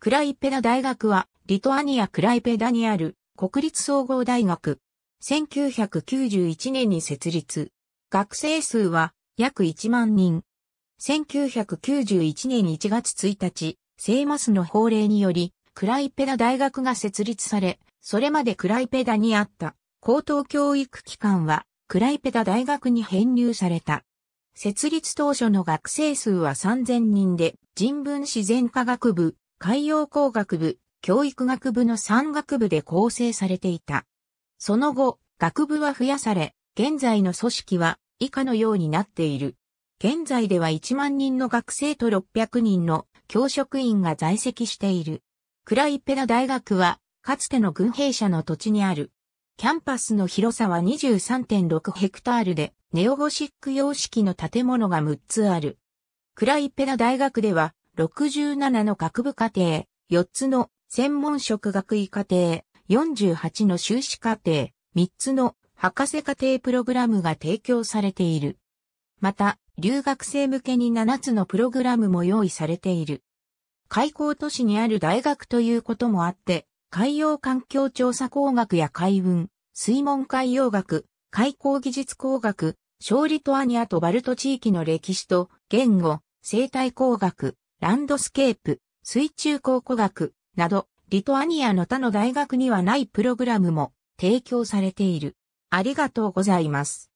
クライペダ大学は、リトアニア・クライペダにある国立総合大学。1991年に設立。学生数は約1万人。1991年1月1日、セイマスの法令により、クライペダ大学が設立され、それまでクライペダにあった高等教育機関は、クライペダ大学に編入された。設立当初の学生数は3000人で、人文自然科学部、海洋工学部、教育学部の3学部で構成されていた。その後、学部は増やされ、現在の組織は以下のようになっている。現在では1万人の学生と600人の教職員が在籍している。クライペダ大学は、かつての軍兵舎の土地にある。キャンパスの広さは23.6ヘクタールで、ネオゴシック様式の建物が6つある。クライペダ大学では、67の学部課程、4つの専門職学位課程、48の修士課程、3つの博士課程プログラムが提供されている。また、留学生向けに7つのプログラムも用意されている。開港都市にある大学ということもあって、海洋環境調査工学や海運、水門海洋学、海港技術工学、小リトアニアとバルト地域の歴史と言語、生態工学、ランドスケープ、水中考古学など、リトアニアの他の大学にはないプログラムも提供されている。ありがとうございます。